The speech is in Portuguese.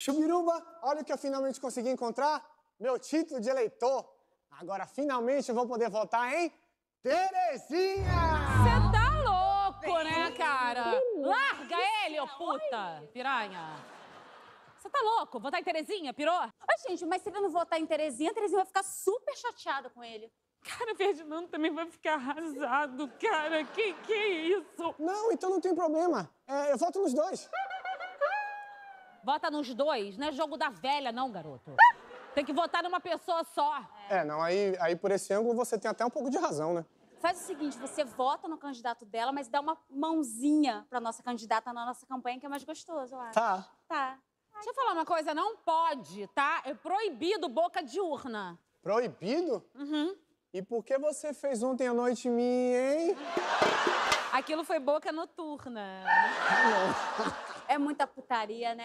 Chubiruba, olha o que eu finalmente consegui encontrar, meu título de eleitor. Agora finalmente eu vou poder votar em Terezinha! Você tá louco, né, cara? Larga ele, ô puta, piranha. Você tá louco? Votar em Terezinha, pirou? Ô, gente, mas se ele não votar em Terezinha, Terezinha vai ficar super chateada com ele. Cara, Ferdinando também vai ficar arrasado, cara. Que que é isso? Não, então não tem problema. É, eu voto nos dois. Vota nos dois. Não é jogo da velha, não, garoto. Tem que votar numa pessoa só. É, não, aí, aí por esse ângulo você tem até um pouco de razão, né? Faz o seguinte, você vota no candidato dela, mas dá uma mãozinha pra nossa candidata na nossa campanha, que é mais gostoso, eu acho. Tá. Tá. Deixa eu falar uma coisa, não pode, tá? É proibido boca de urna. Proibido? Uhum. E por que você fez ontem à noite mim, hein? Aquilo foi boca noturna. Ah, é muita putaria, né?